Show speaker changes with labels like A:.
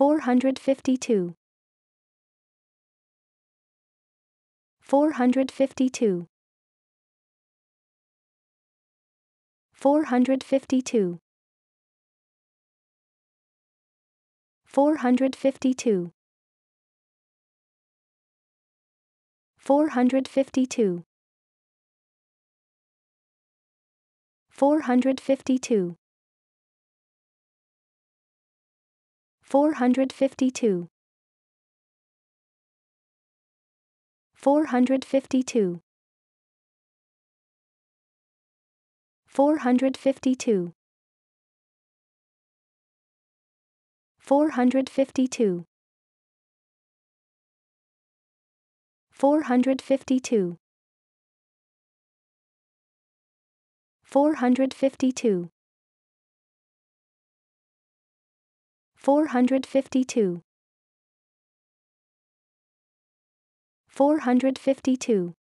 A: 452 452 452 452 452 452 452 452 452 452 452 452 452 452